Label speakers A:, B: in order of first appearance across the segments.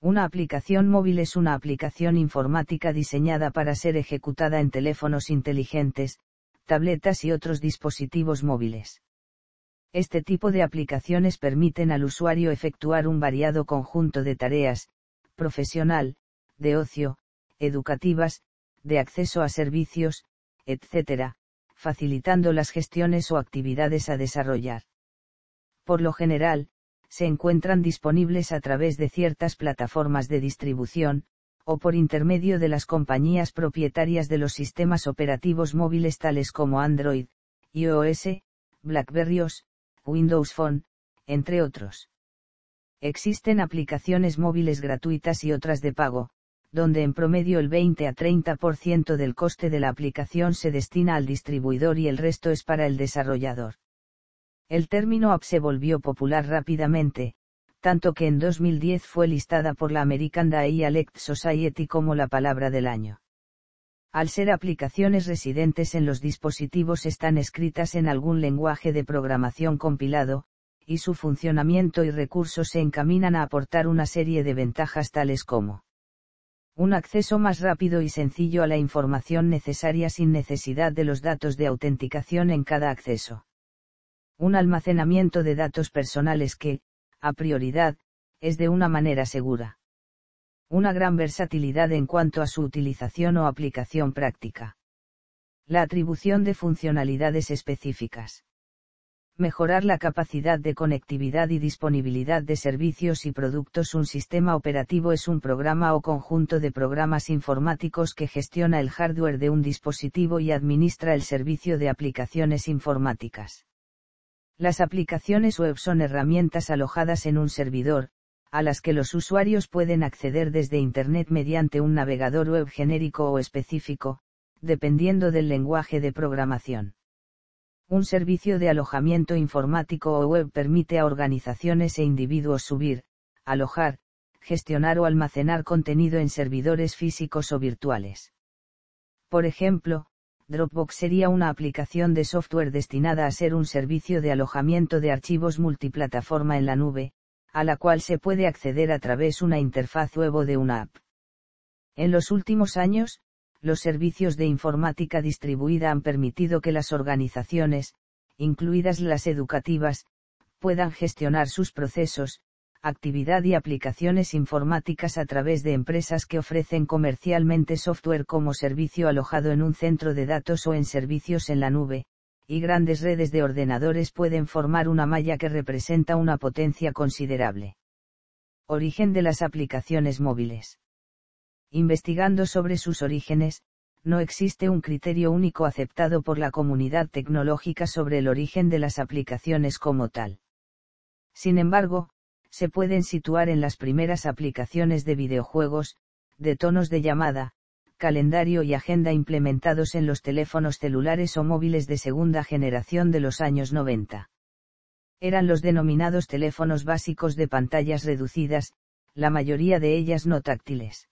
A: Una aplicación móvil es una aplicación informática diseñada para ser ejecutada en teléfonos inteligentes, tabletas y otros dispositivos móviles. Este tipo de aplicaciones permiten al usuario efectuar un variado conjunto de tareas, profesional, de ocio, educativas, de acceso a servicios, etc., facilitando las gestiones o actividades a desarrollar. Por lo general, se encuentran disponibles a través de ciertas plataformas de distribución, o por intermedio de las compañías propietarias de los sistemas operativos móviles tales como Android, iOS, BlackBerry OS, Windows Phone, entre otros. Existen aplicaciones móviles gratuitas y otras de pago, donde en promedio el 20 a 30% del coste de la aplicación se destina al distribuidor y el resto es para el desarrollador. El término app se volvió popular rápidamente, tanto que en 2010 fue listada por la American Dialect Society como la palabra del año. Al ser aplicaciones residentes en los dispositivos están escritas en algún lenguaje de programación compilado, y su funcionamiento y recursos se encaminan a aportar una serie de ventajas tales como un acceso más rápido y sencillo a la información necesaria sin necesidad de los datos de autenticación en cada acceso un almacenamiento de datos personales que, a prioridad, es de una manera segura. Una gran versatilidad en cuanto a su utilización o aplicación práctica. La atribución de funcionalidades específicas. Mejorar la capacidad de conectividad y disponibilidad de servicios y productos. Un sistema operativo es un programa o conjunto de programas informáticos que gestiona el hardware de un dispositivo y administra el servicio de aplicaciones informáticas las aplicaciones web son herramientas alojadas en un servidor, a las que los usuarios pueden acceder desde Internet mediante un navegador web genérico o específico, dependiendo del lenguaje de programación. Un servicio de alojamiento informático o web permite a organizaciones e individuos subir, alojar, gestionar o almacenar contenido en servidores físicos o virtuales. Por ejemplo, Dropbox sería una aplicación de software destinada a ser un servicio de alojamiento de archivos multiplataforma en la nube, a la cual se puede acceder a través de una interfaz web o de una app. En los últimos años, los servicios de informática distribuida han permitido que las organizaciones, incluidas las educativas, puedan gestionar sus procesos, actividad y aplicaciones informáticas a través de empresas que ofrecen comercialmente software como servicio alojado en un centro de datos o en servicios en la nube, y grandes redes de ordenadores pueden formar una malla que representa una potencia considerable. Origen de las aplicaciones móviles. Investigando sobre sus orígenes, no existe un criterio único aceptado por la comunidad tecnológica sobre el origen de las aplicaciones como tal. Sin embargo, se pueden situar en las primeras aplicaciones de videojuegos, de tonos de llamada, calendario y agenda implementados en los teléfonos celulares o móviles de segunda generación de los años 90. Eran los denominados teléfonos básicos de pantallas reducidas, la mayoría de ellas no táctiles.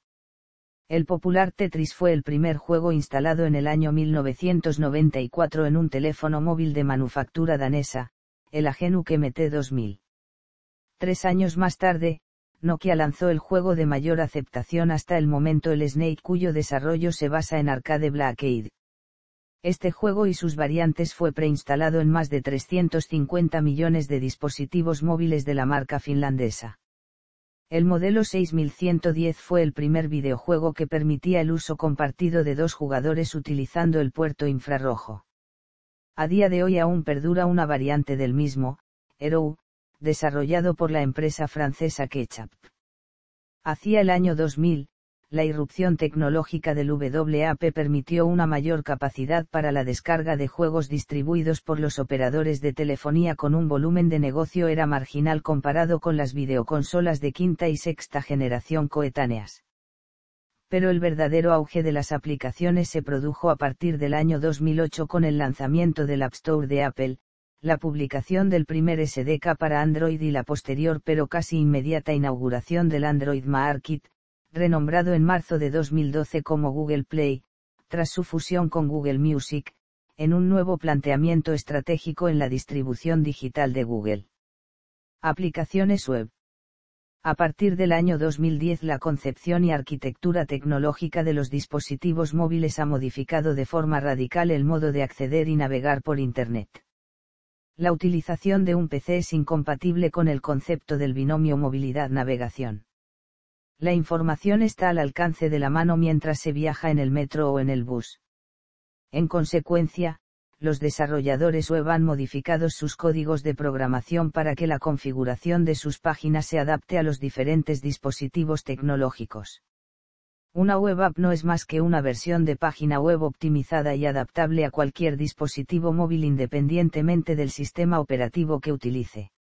A: El popular Tetris fue el primer juego instalado en el año 1994 en un teléfono móvil de manufactura danesa, el Agenu kmt 2000 Tres años más tarde, Nokia lanzó el juego de mayor aceptación hasta el momento el Snake cuyo desarrollo se basa en Arcade Blackade. Este juego y sus variantes fue preinstalado en más de 350 millones de dispositivos móviles de la marca finlandesa. El modelo 6110 fue el primer videojuego que permitía el uso compartido de dos jugadores utilizando el puerto infrarrojo. A día de hoy aún perdura una variante del mismo, Hero, desarrollado por la empresa francesa Ketchup. Hacia el año 2000, la irrupción tecnológica del WAP permitió una mayor capacidad para la descarga de juegos distribuidos por los operadores de telefonía con un volumen de negocio era marginal comparado con las videoconsolas de quinta y sexta generación coetáneas. Pero el verdadero auge de las aplicaciones se produjo a partir del año 2008 con el lanzamiento del App Store de Apple, la publicación del primer SDK para Android y la posterior pero casi inmediata inauguración del Android Market, renombrado en marzo de 2012 como Google Play, tras su fusión con Google Music, en un nuevo planteamiento estratégico en la distribución digital de Google. Aplicaciones web. A partir del año 2010 la concepción y arquitectura tecnológica de los dispositivos móviles ha modificado de forma radical el modo de acceder y navegar por Internet la utilización de un PC es incompatible con el concepto del binomio movilidad-navegación. La información está al alcance de la mano mientras se viaja en el metro o en el bus. En consecuencia, los desarrolladores web han modificado sus códigos de programación para que la configuración de sus páginas se adapte a los diferentes dispositivos tecnológicos. Una web app no es más que una versión de página web optimizada y adaptable a cualquier dispositivo móvil independientemente del sistema operativo que utilice.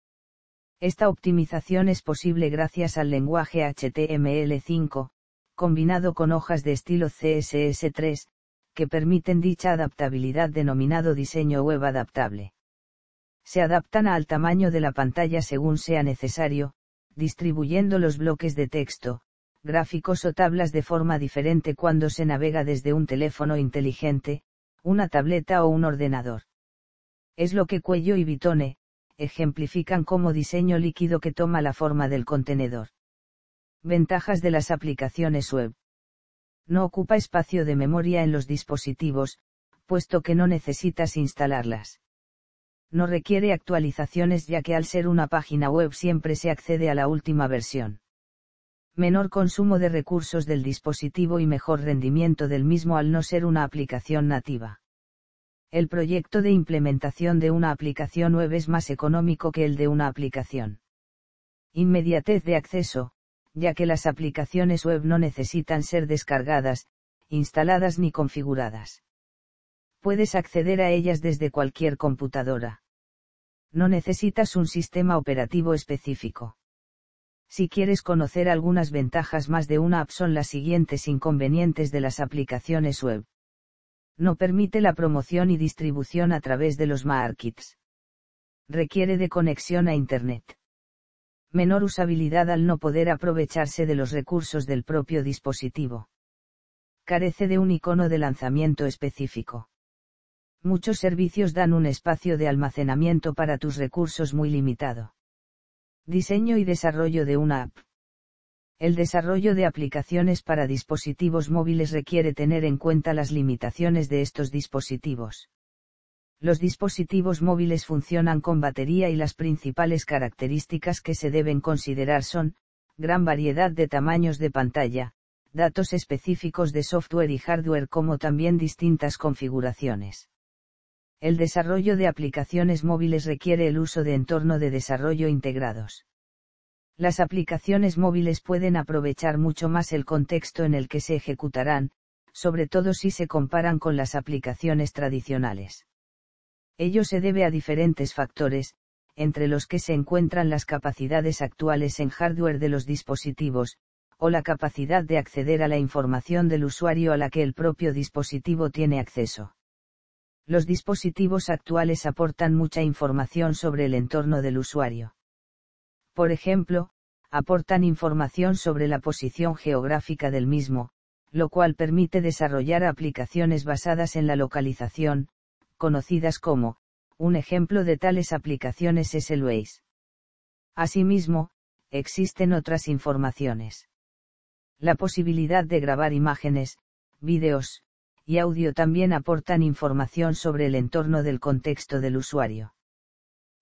A: Esta optimización es posible gracias al lenguaje HTML5, combinado con hojas de estilo CSS3, que permiten dicha adaptabilidad denominado diseño web adaptable. Se adaptan al tamaño de la pantalla según sea necesario, distribuyendo los bloques de texto, gráficos o tablas de forma diferente cuando se navega desde un teléfono inteligente, una tableta o un ordenador. Es lo que Cuello y Bitone, ejemplifican como diseño líquido que toma la forma del contenedor. Ventajas de las aplicaciones web. No ocupa espacio de memoria en los dispositivos, puesto que no necesitas instalarlas. No requiere actualizaciones ya que al ser una página web siempre se accede a la última versión menor consumo de recursos del dispositivo y mejor rendimiento del mismo al no ser una aplicación nativa. El proyecto de implementación de una aplicación web es más económico que el de una aplicación. Inmediatez de acceso, ya que las aplicaciones web no necesitan ser descargadas, instaladas ni configuradas. Puedes acceder a ellas desde cualquier computadora. No necesitas un sistema operativo específico si quieres conocer algunas ventajas más de una app son las siguientes inconvenientes de las aplicaciones web. No permite la promoción y distribución a través de los markets. Requiere de conexión a Internet. Menor usabilidad al no poder aprovecharse de los recursos del propio dispositivo. Carece de un icono de lanzamiento específico. Muchos servicios dan un espacio de almacenamiento para tus recursos muy limitado Diseño y desarrollo de una app. El desarrollo de aplicaciones para dispositivos móviles requiere tener en cuenta las limitaciones de estos dispositivos. Los dispositivos móviles funcionan con batería y las principales características que se deben considerar son, gran variedad de tamaños de pantalla, datos específicos de software y hardware como también distintas configuraciones. El desarrollo de aplicaciones móviles requiere el uso de entorno de desarrollo integrados. Las aplicaciones móviles pueden aprovechar mucho más el contexto en el que se ejecutarán, sobre todo si se comparan con las aplicaciones tradicionales. Ello se debe a diferentes factores, entre los que se encuentran las capacidades actuales en hardware de los dispositivos, o la capacidad de acceder a la información del usuario a la que el propio dispositivo tiene acceso los dispositivos actuales aportan mucha información sobre el entorno del usuario. Por ejemplo, aportan información sobre la posición geográfica del mismo, lo cual permite desarrollar aplicaciones basadas en la localización, conocidas como, un ejemplo de tales aplicaciones es el Waze. Asimismo, existen otras informaciones. La posibilidad de grabar imágenes, vídeos, y audio también aportan información sobre el entorno del contexto del usuario.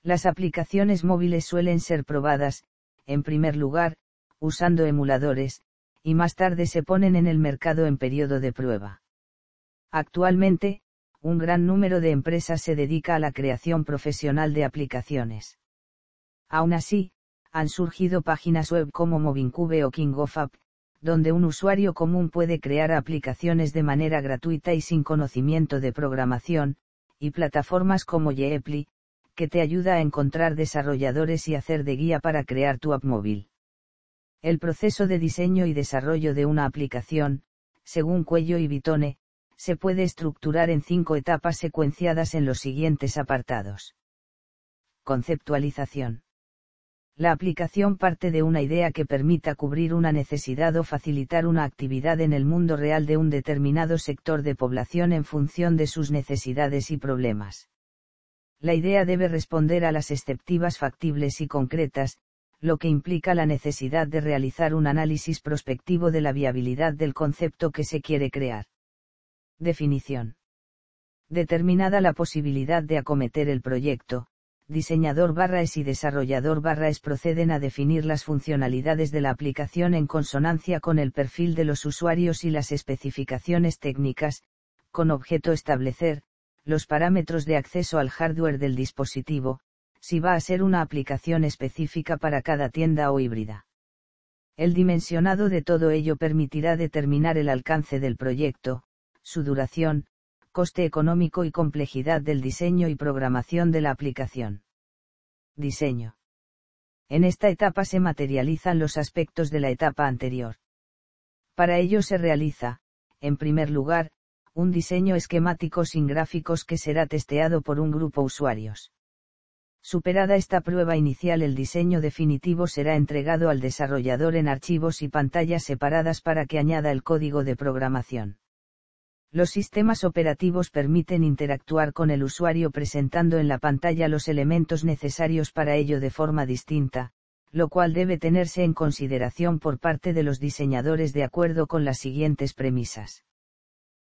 A: Las aplicaciones móviles suelen ser probadas, en primer lugar, usando emuladores, y más tarde se ponen en el mercado en periodo de prueba. Actualmente, un gran número de empresas se dedica a la creación profesional de aplicaciones. Aún así, han surgido páginas web como Movincube o King donde un usuario común puede crear aplicaciones de manera gratuita y sin conocimiento de programación, y plataformas como Yepli, que te ayuda a encontrar desarrolladores y hacer de guía para crear tu app móvil. El proceso de diseño y desarrollo de una aplicación, según Cuello y Bitone, se puede estructurar en cinco etapas secuenciadas en los siguientes apartados. Conceptualización. La aplicación parte de una idea que permita cubrir una necesidad o facilitar una actividad en el mundo real de un determinado sector de población en función de sus necesidades y problemas. La idea debe responder a las exceptivas factibles y concretas, lo que implica la necesidad de realizar un análisis prospectivo de la viabilidad del concepto que se quiere crear. Definición. Determinada la posibilidad de acometer el proyecto, diseñador barra es y desarrollador barra es proceden a definir las funcionalidades de la aplicación en consonancia con el perfil de los usuarios y las especificaciones técnicas, con objeto establecer, los parámetros de acceso al hardware del dispositivo, si va a ser una aplicación específica para cada tienda o híbrida. El dimensionado de todo ello permitirá determinar el alcance del proyecto, su duración, coste económico y complejidad del diseño y programación de la aplicación. Diseño. En esta etapa se materializan los aspectos de la etapa anterior. Para ello se realiza, en primer lugar, un diseño esquemático sin gráficos que será testeado por un grupo usuarios. Superada esta prueba inicial el diseño definitivo será entregado al desarrollador en archivos y pantallas separadas para que añada el código de programación. Los sistemas operativos permiten interactuar con el usuario presentando en la pantalla los elementos necesarios para ello de forma distinta, lo cual debe tenerse en consideración por parte de los diseñadores de acuerdo con las siguientes premisas.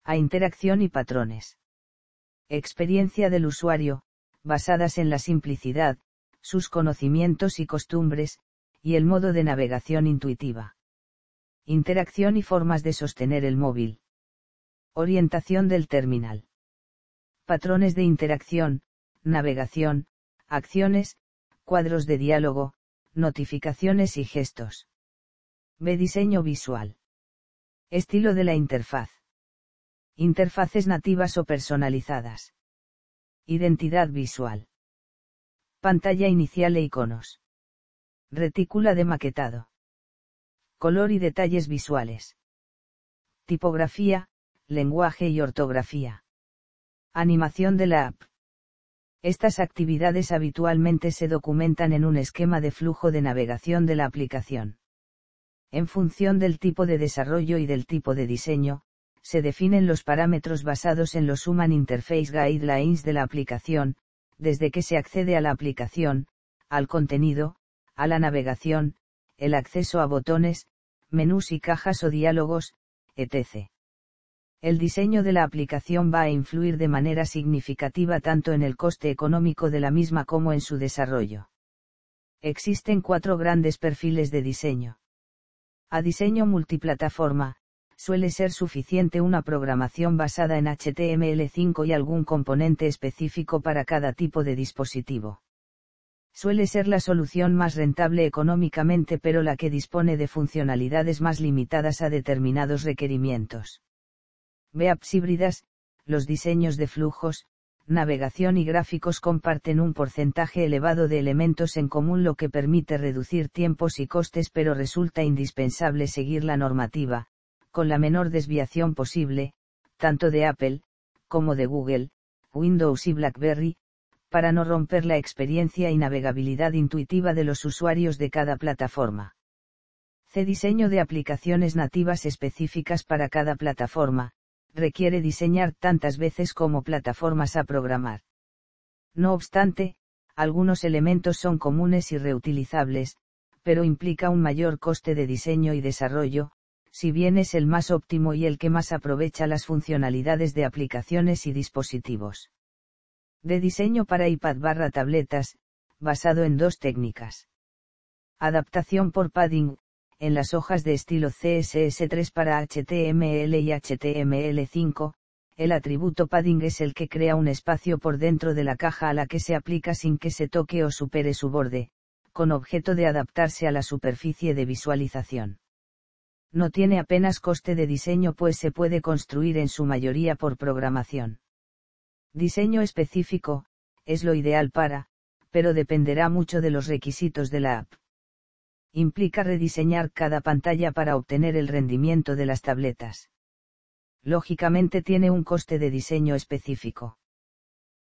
A: A interacción y patrones. Experiencia del usuario, basadas en la simplicidad, sus conocimientos y costumbres, y el modo de navegación intuitiva. Interacción y formas de sostener el móvil Orientación del terminal. Patrones de interacción, navegación, acciones, cuadros de diálogo, notificaciones y gestos. B. Diseño visual. Estilo de la interfaz. Interfaces nativas o personalizadas. Identidad visual. Pantalla inicial e iconos. Retícula de maquetado. Color y detalles visuales. Tipografía, lenguaje y ortografía. Animación de la app. Estas actividades habitualmente se documentan en un esquema de flujo de navegación de la aplicación. En función del tipo de desarrollo y del tipo de diseño, se definen los parámetros basados en los Human Interface Guidelines de la aplicación, desde que se accede a la aplicación, al contenido, a la navegación, el acceso a botones, menús y cajas o diálogos, etc. El diseño de la aplicación va a influir de manera significativa tanto en el coste económico de la misma como en su desarrollo. Existen cuatro grandes perfiles de diseño. A diseño multiplataforma, suele ser suficiente una programación basada en HTML5 y algún componente específico para cada tipo de dispositivo. Suele ser la solución más rentable económicamente pero la que dispone de funcionalidades más limitadas a determinados requerimientos. Baps híbridas, los diseños de flujos, navegación y gráficos comparten un porcentaje elevado de elementos en común lo que permite reducir tiempos y costes pero resulta indispensable seguir la normativa, con la menor desviación posible, tanto de Apple, como de Google, Windows y BlackBerry, para no romper la experiencia y navegabilidad intuitiva de los usuarios de cada plataforma. C. Diseño de aplicaciones nativas específicas para cada plataforma, requiere diseñar tantas veces como plataformas a programar. No obstante, algunos elementos son comunes y reutilizables, pero implica un mayor coste de diseño y desarrollo, si bien es el más óptimo y el que más aprovecha las funcionalidades de aplicaciones y dispositivos. De diseño para iPad barra tabletas, basado en dos técnicas. Adaptación por padding, en las hojas de estilo CSS3 para HTML y HTML5, el atributo padding es el que crea un espacio por dentro de la caja a la que se aplica sin que se toque o supere su borde, con objeto de adaptarse a la superficie de visualización. No tiene apenas coste de diseño pues se puede construir en su mayoría por programación. Diseño específico, es lo ideal para, pero dependerá mucho de los requisitos de la app implica rediseñar cada pantalla para obtener el rendimiento de las tabletas. Lógicamente tiene un coste de diseño específico.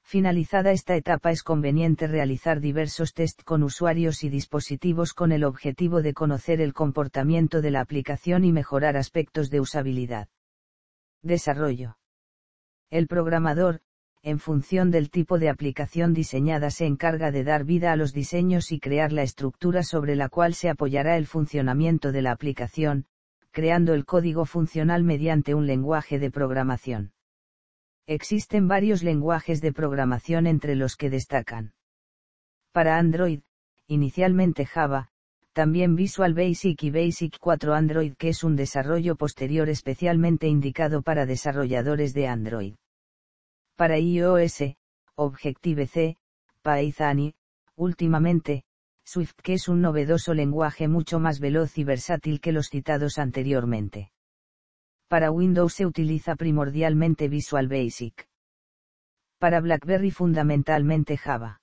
A: Finalizada esta etapa es conveniente realizar diversos test con usuarios y dispositivos con el objetivo de conocer el comportamiento de la aplicación y mejorar aspectos de usabilidad. Desarrollo. El programador, en función del tipo de aplicación diseñada se encarga de dar vida a los diseños y crear la estructura sobre la cual se apoyará el funcionamiento de la aplicación, creando el código funcional mediante un lenguaje de programación. Existen varios lenguajes de programación entre los que destacan. Para Android, inicialmente Java, también Visual Basic y Basic 4 Android que es un desarrollo posterior especialmente indicado para desarrolladores de Android para iOS, Objective-C, y, últimamente, Swift que es un novedoso lenguaje mucho más veloz y versátil que los citados anteriormente. Para Windows se utiliza primordialmente Visual Basic. Para BlackBerry fundamentalmente Java.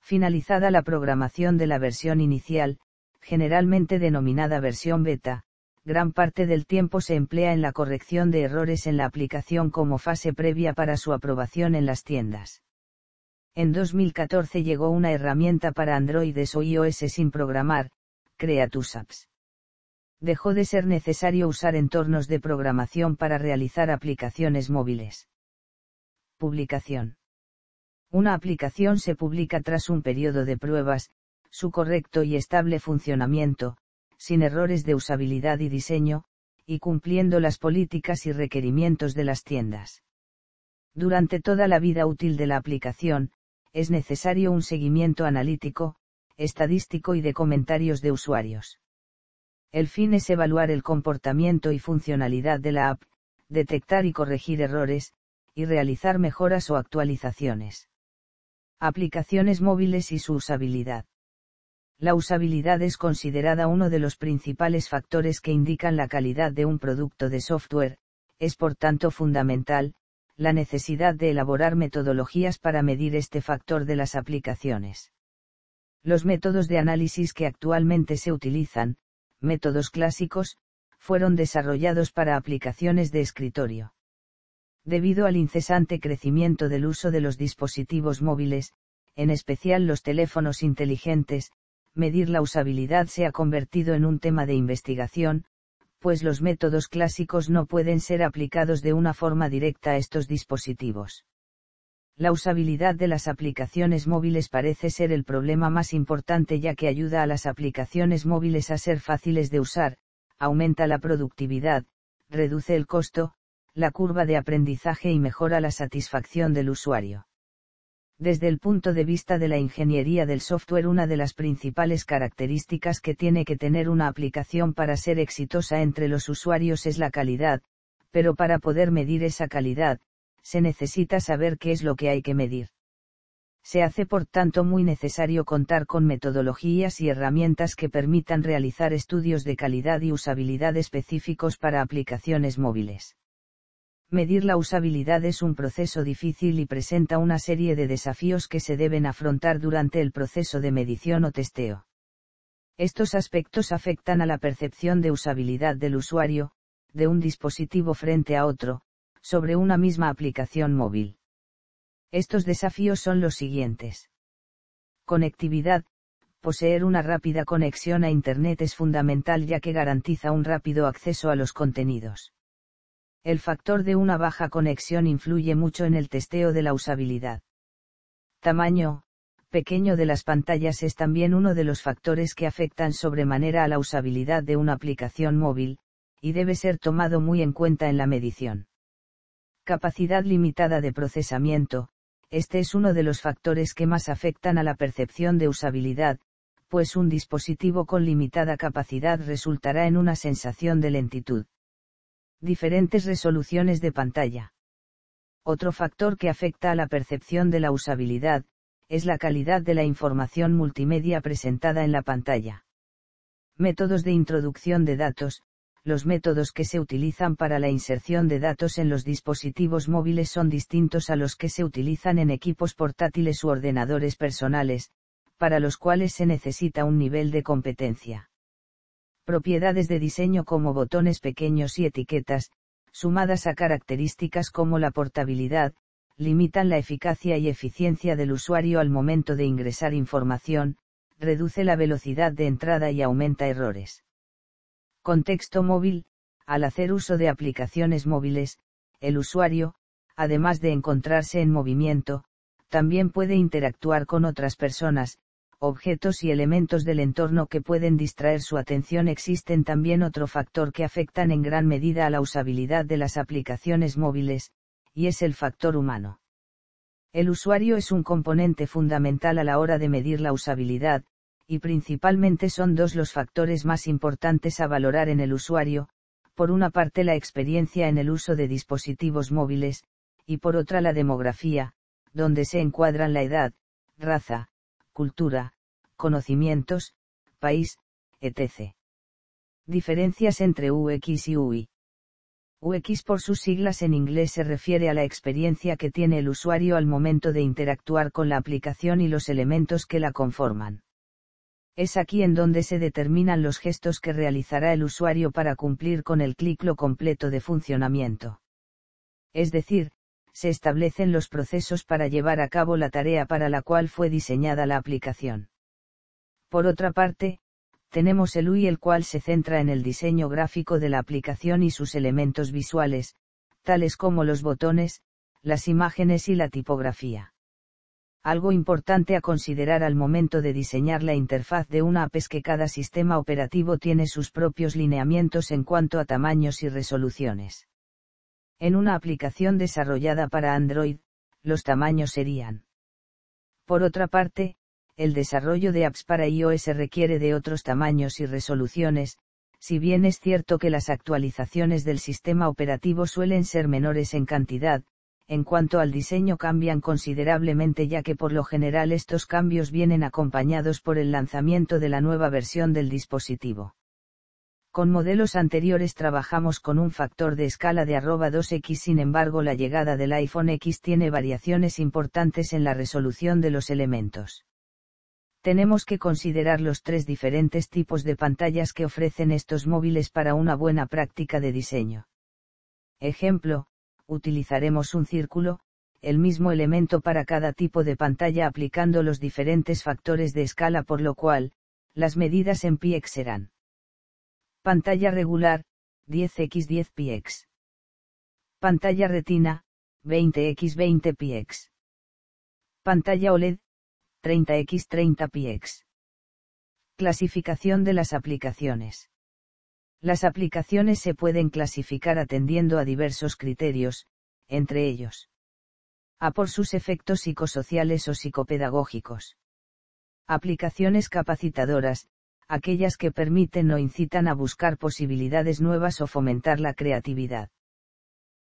A: Finalizada la programación de la versión inicial, generalmente denominada versión beta, gran parte del tiempo se emplea en la corrección de errores en la aplicación como fase previa para su aprobación en las tiendas. En 2014 llegó una herramienta para Androides o iOS sin programar, Crea tus apps. Dejó de ser necesario usar entornos de programación para realizar aplicaciones móviles. Publicación. Una aplicación se publica tras un periodo de pruebas, su correcto y estable funcionamiento, sin errores de usabilidad y diseño, y cumpliendo las políticas y requerimientos de las tiendas. Durante toda la vida útil de la aplicación, es necesario un seguimiento analítico, estadístico y de comentarios de usuarios. El fin es evaluar el comportamiento y funcionalidad de la app, detectar y corregir errores, y realizar mejoras o actualizaciones. Aplicaciones móviles y su usabilidad la usabilidad es considerada uno de los principales factores que indican la calidad de un producto de software, es por tanto fundamental, la necesidad de elaborar metodologías para medir este factor de las aplicaciones. Los métodos de análisis que actualmente se utilizan, métodos clásicos, fueron desarrollados para aplicaciones de escritorio. Debido al incesante crecimiento del uso de los dispositivos móviles, en especial los teléfonos inteligentes, medir la usabilidad se ha convertido en un tema de investigación, pues los métodos clásicos no pueden ser aplicados de una forma directa a estos dispositivos. La usabilidad de las aplicaciones móviles parece ser el problema más importante ya que ayuda a las aplicaciones móviles a ser fáciles de usar, aumenta la productividad, reduce el costo, la curva de aprendizaje y mejora la satisfacción del usuario. Desde el punto de vista de la ingeniería del software, una de las principales características que tiene que tener una aplicación para ser exitosa entre los usuarios es la calidad, pero para poder medir esa calidad, se necesita saber qué es lo que hay que medir. Se hace por tanto muy necesario contar con metodologías y herramientas que permitan realizar estudios de calidad y usabilidad específicos para aplicaciones móviles. Medir la usabilidad es un proceso difícil y presenta una serie de desafíos que se deben afrontar durante el proceso de medición o testeo. Estos aspectos afectan a la percepción de usabilidad del usuario, de un dispositivo frente a otro, sobre una misma aplicación móvil. Estos desafíos son los siguientes. Conectividad. Poseer una rápida conexión a Internet es fundamental ya que garantiza un rápido acceso a los contenidos el factor de una baja conexión influye mucho en el testeo de la usabilidad. Tamaño, pequeño de las pantallas es también uno de los factores que afectan sobremanera a la usabilidad de una aplicación móvil, y debe ser tomado muy en cuenta en la medición. Capacidad limitada de procesamiento, este es uno de los factores que más afectan a la percepción de usabilidad, pues un dispositivo con limitada capacidad resultará en una sensación de lentitud diferentes resoluciones de pantalla. Otro factor que afecta a la percepción de la usabilidad, es la calidad de la información multimedia presentada en la pantalla. Métodos de introducción de datos, los métodos que se utilizan para la inserción de datos en los dispositivos móviles son distintos a los que se utilizan en equipos portátiles u ordenadores personales, para los cuales se necesita un nivel de competencia propiedades de diseño como botones pequeños y etiquetas, sumadas a características como la portabilidad, limitan la eficacia y eficiencia del usuario al momento de ingresar información, reduce la velocidad de entrada y aumenta errores. Contexto móvil, al hacer uso de aplicaciones móviles, el usuario, además de encontrarse en movimiento, también puede interactuar con otras personas, objetos y elementos del entorno que pueden distraer su atención existen también otro factor que afectan en gran medida a la usabilidad de las aplicaciones móviles, y es el factor humano. El usuario es un componente fundamental a la hora de medir la usabilidad, y principalmente son dos los factores más importantes a valorar en el usuario, por una parte la experiencia en el uso de dispositivos móviles, y por otra la demografía, donde se encuadran la edad, raza, cultura, conocimientos, país, etc. Diferencias entre UX y UI. UX por sus siglas en inglés se refiere a la experiencia que tiene el usuario al momento de interactuar con la aplicación y los elementos que la conforman. Es aquí en donde se determinan los gestos que realizará el usuario para cumplir con el ciclo completo de funcionamiento. Es decir, se establecen los procesos para llevar a cabo la tarea para la cual fue diseñada la aplicación. Por otra parte, tenemos el UI el cual se centra en el diseño gráfico de la aplicación y sus elementos visuales, tales como los botones, las imágenes y la tipografía. Algo importante a considerar al momento de diseñar la interfaz de una app es que cada sistema operativo tiene sus propios lineamientos en cuanto a tamaños y resoluciones. En una aplicación desarrollada para Android, los tamaños serían. Por otra parte, el desarrollo de apps para iOS requiere de otros tamaños y resoluciones, si bien es cierto que las actualizaciones del sistema operativo suelen ser menores en cantidad, en cuanto al diseño cambian considerablemente ya que por lo general estos cambios vienen acompañados por el lanzamiento de la nueva versión del dispositivo. Con modelos anteriores trabajamos con un factor de escala de arroba 2x, sin embargo la llegada del iPhone X tiene variaciones importantes en la resolución de los elementos tenemos que considerar los tres diferentes tipos de pantallas que ofrecen estos móviles para una buena práctica de diseño. Ejemplo, utilizaremos un círculo, el mismo elemento para cada tipo de pantalla aplicando los diferentes factores de escala por lo cual, las medidas en px serán. Pantalla regular, 10x10 px. Pantalla retina, 20x20 px. Pantalla OLED, 30x 30px. Clasificación de las aplicaciones. Las aplicaciones se pueden clasificar atendiendo a diversos criterios, entre ellos. A por sus efectos psicosociales o psicopedagógicos. Aplicaciones capacitadoras, aquellas que permiten o incitan a buscar posibilidades nuevas o fomentar la creatividad.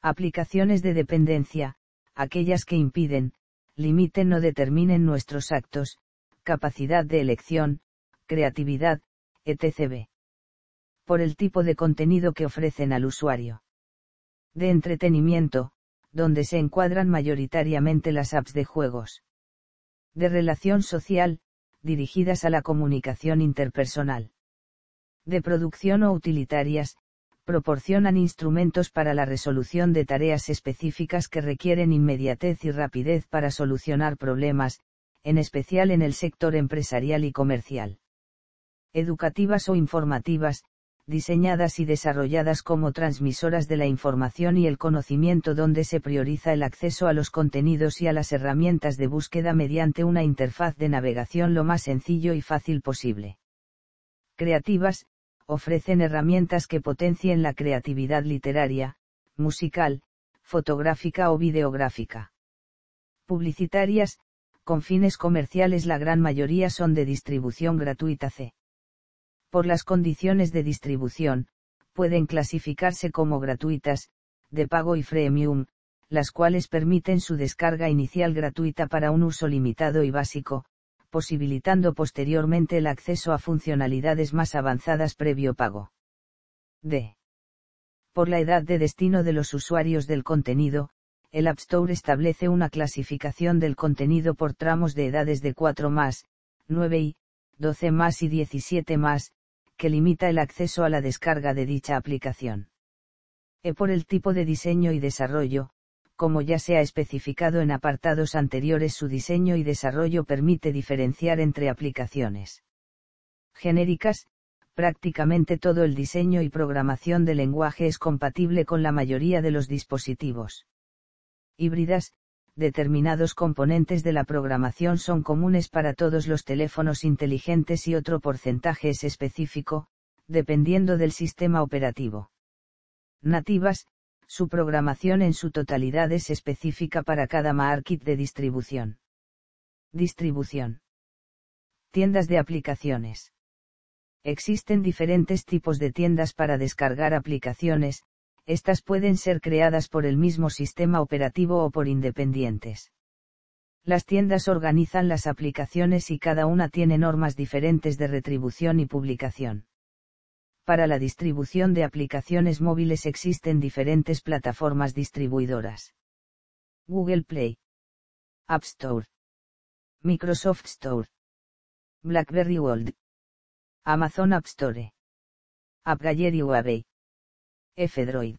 A: Aplicaciones de dependencia, aquellas que impiden, limiten o determinen nuestros actos, capacidad de elección, creatividad, etc. Por el tipo de contenido que ofrecen al usuario. De entretenimiento, donde se encuadran mayoritariamente las apps de juegos. De relación social, dirigidas a la comunicación interpersonal. De producción o utilitarias, proporcionan instrumentos para la resolución de tareas específicas que requieren inmediatez y rapidez para solucionar problemas, en especial en el sector empresarial y comercial. Educativas o informativas, diseñadas y desarrolladas como transmisoras de la información y el conocimiento donde se prioriza el acceso a los contenidos y a las herramientas de búsqueda mediante una interfaz de navegación lo más sencillo y fácil posible. Creativas, ofrecen herramientas que potencien la creatividad literaria, musical, fotográfica o videográfica. Publicitarias, con fines comerciales la gran mayoría son de distribución gratuita C. Por las condiciones de distribución, pueden clasificarse como gratuitas, de pago y freemium, las cuales permiten su descarga inicial gratuita para un uso limitado y básico, posibilitando posteriormente el acceso a funcionalidades más avanzadas previo pago. D. Por la edad de destino de los usuarios del contenido, el App Store establece una clasificación del contenido por tramos de edades de 4 más, 9 y 12 más y 17 más, que limita el acceso a la descarga de dicha aplicación. E por el tipo de diseño y desarrollo, como ya se ha especificado en apartados anteriores, su diseño y desarrollo permite diferenciar entre aplicaciones genéricas, prácticamente todo el diseño y programación del lenguaje es compatible con la mayoría de los dispositivos. Híbridas, determinados componentes de la programación son comunes para todos los teléfonos inteligentes y otro porcentaje es específico, dependiendo del sistema operativo. Nativas, su programación en su totalidad es específica para cada market de distribución. Distribución. Tiendas de aplicaciones. Existen diferentes tipos de tiendas para descargar aplicaciones, estas pueden ser creadas por el mismo sistema operativo o por independientes. Las tiendas organizan las aplicaciones y cada una tiene normas diferentes de retribución y publicación. Para la distribución de aplicaciones móviles existen diferentes plataformas distribuidoras. Google Play. App Store. Microsoft Store. BlackBerry World. Amazon App Store. AppGallery Gallery F-Droid.